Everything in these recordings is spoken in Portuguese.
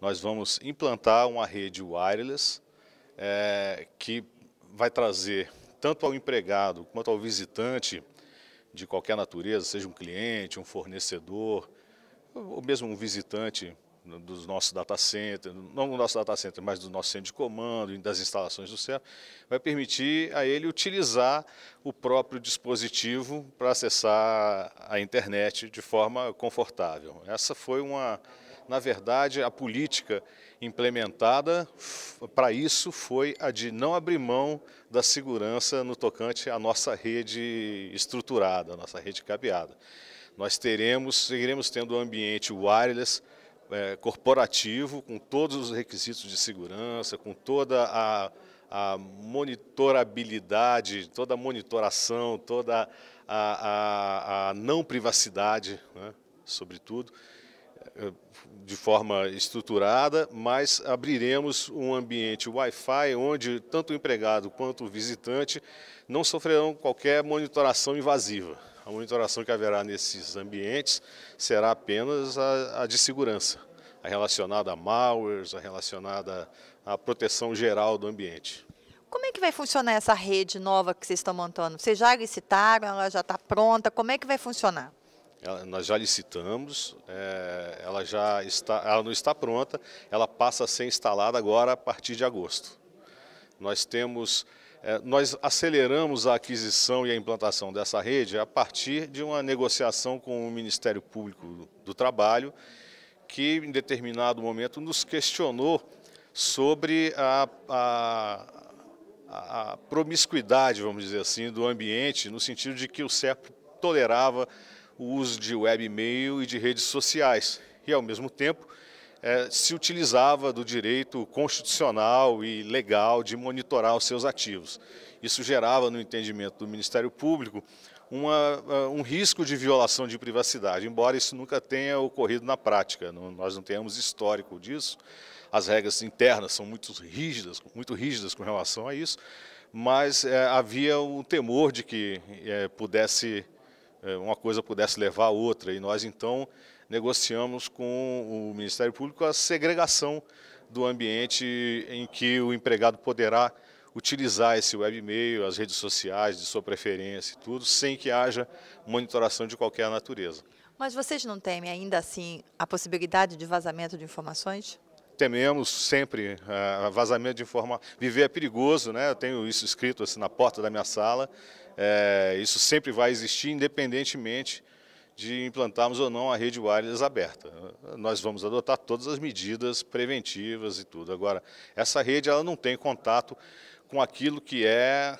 nós vamos implantar uma rede wireless é, que vai trazer tanto ao empregado quanto ao visitante de qualquer natureza, seja um cliente, um fornecedor, ou mesmo um visitante dos nossos data center, não do nosso data center, mas do nosso centro de comando e das instalações do CEP, vai permitir a ele utilizar o próprio dispositivo para acessar a internet de forma confortável. Essa foi uma na verdade, a política implementada para isso foi a de não abrir mão da segurança no tocante à nossa rede estruturada, à nossa rede cabeada. Nós teremos, seguiremos tendo um ambiente wireless é, corporativo, com todos os requisitos de segurança, com toda a, a monitorabilidade, toda a monitoração, toda a, a, a não privacidade, né, sobretudo. Eh, de forma estruturada, mas abriremos um ambiente Wi-Fi onde tanto o empregado quanto o visitante não sofrerão qualquer monitoração invasiva. A monitoração que haverá nesses ambientes será apenas a, a de segurança, a relacionada a malwares, a relacionada à proteção geral do ambiente. Como é que vai funcionar essa rede nova que vocês estão montando? Vocês já licitaram, ela já está pronta, como é que vai funcionar? nós já licitamos, é, ela já está, ela não está pronta, ela passa a ser instalada agora a partir de agosto. Nós temos, é, nós aceleramos a aquisição e a implantação dessa rede a partir de uma negociação com o Ministério Público do Trabalho, que em determinado momento nos questionou sobre a, a a promiscuidade, vamos dizer assim, do ambiente, no sentido de que o CEP tolerava o uso de web e-mail e de redes sociais. E, ao mesmo tempo, é, se utilizava do direito constitucional e legal de monitorar os seus ativos. Isso gerava, no entendimento do Ministério Público, uma, ah, um risco de violação de privacidade, embora isso nunca tenha ocorrido na prática, não, nós não tenhamos histórico disso. As regras internas são muito rígidas, muito rígidas com relação a isso, mas é, havia um temor de que é, pudesse eh, uma coisa pudesse levar a outra. E nós, então, negociamos com o Ministério Público a segregação do ambiente em que o empregado poderá utilizar esse webmail, as redes sociais de sua preferência e tudo, sem que haja monitoração de qualquer natureza. Mas vocês não temem ainda assim a possibilidade de vazamento de informações? tememos sempre uh, vazamento de informação. Viver é perigoso, né? eu tenho isso escrito assim, na porta da minha sala. É, isso sempre vai existir, independentemente de implantarmos ou não a rede wireless aberta. Nós vamos adotar todas as medidas preventivas e tudo. Agora, essa rede ela não tem contato com aquilo que é,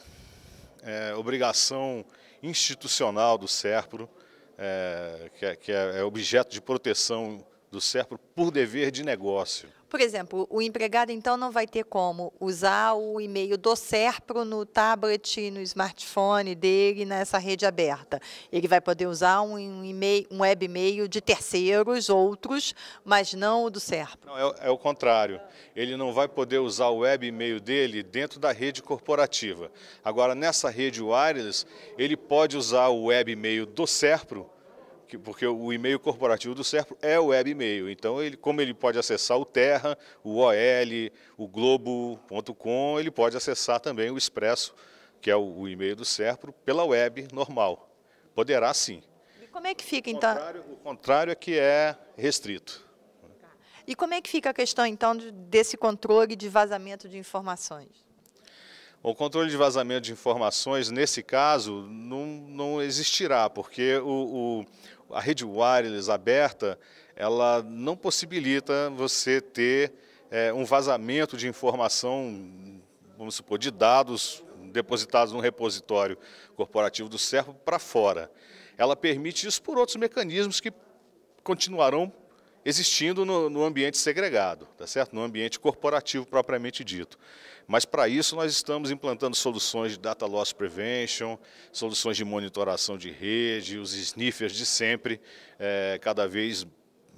é obrigação institucional do SERPRO, é, que, é, que é, é objeto de proteção do SERPRO por dever de negócio. Por exemplo, o empregado então não vai ter como usar o e-mail do SERPRO no tablet, no smartphone dele, nessa rede aberta. Ele vai poder usar um, e-mail, um web e-mail de terceiros, outros, mas não o do SERPRO. Não, é, é, o contrário. Ele não vai poder usar o web e-mail dele dentro da rede corporativa. Agora, nessa rede wireless, ele pode usar o web e-mail do SERPRO porque o e-mail corporativo do SERPRO é o web e-mail. Então, ele, como ele pode acessar o Terra, o OL, o Globo.com, ele pode acessar também o Expresso, que é o, e-mail do SERPRO, pela web normal. Poderá sim. E como é que fica, então? O contrário, o contrário é que é restrito. Tá. E como é que fica a questão, então, desse controle de vazamento de informações? O controle de vazamento de informações, nesse caso, não, não existirá, porque o, o, a rede wireless aberta ela não possibilita você ter é, um vazamento de informação, vamos supor, de dados depositados no repositório corporativo do CERPO para fora. Ela permite isso por outros mecanismos que continuarão existindo no, no ambiente segregado, tá certo? no ambiente corporativo propriamente dito. Mas para isso nós estamos implantando soluções de data loss prevention, soluções de monitoração de rede, os sniffers de sempre, é, cada vez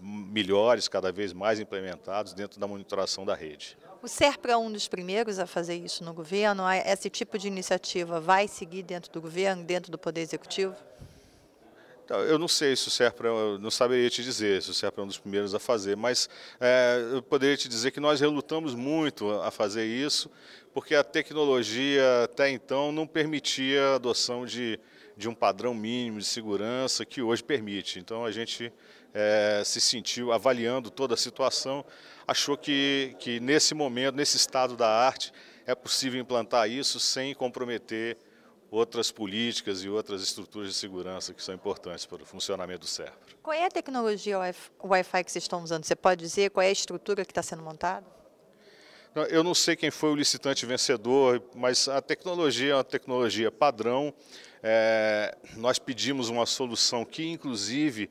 melhores, cada vez mais implementados dentro da monitoração da rede. O SERPRA é um dos primeiros a fazer isso no governo. Esse tipo de iniciativa vai seguir dentro do governo, dentro do Poder Executivo? Então, eu não sei se o SERPRA, é não saberia te dizer se o para é um dos primeiros a fazer, mas é, eu poderia te dizer que nós relutamos muito a fazer isso, porque a tecnologia até então não permitia a adoção de, de um padrão mínimo de segurança que hoje permite. Então a gente é, se sentiu, avaliando toda a situação, achou que, que nesse momento, nesse estado da arte, é possível implantar isso sem comprometer outras políticas e outras estruturas de segurança que são importantes para o funcionamento do CERPRO. Qual é a tecnologia Wi-Fi que vocês estão usando? Você pode dizer qual é a estrutura que está sendo montada? eu não sei quem foi o licitante vencedor, mas a tecnologia é uma tecnologia padrão. É, nós pedimos uma solução que, inclusive,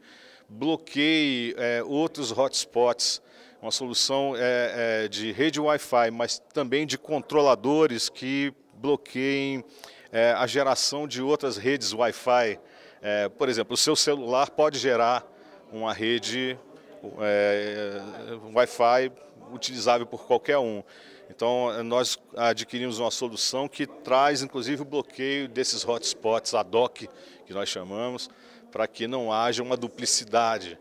bloqueie é, outros hotspots uma solução é, é, de rede Wi-Fi, mas também de controladores que bloqueiem é, a geração de outras redes Wi-Fi. É, por exemplo, o seu celular pode gerar uma rede é, Wi-Fi utilizável por qualquer um. Então, nós adquirimos uma solução que traz, inclusive, o bloqueio desses hotspots ad hoc, que nós chamamos, para que não haja uma duplicidade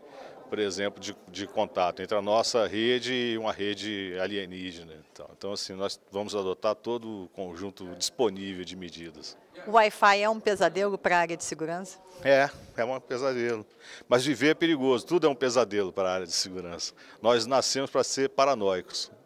por exemplo, de, de contato entre a nossa rede e uma rede alienígena. Então, então, assim, nós vamos adotar todo o conjunto disponível de medidas. O Wi-Fi é um pesadelo para a área de segurança? É, é um pesadelo. Mas viver é perigoso, tudo é um pesadelo para a área de segurança. Nós nascemos para ser paranoicos.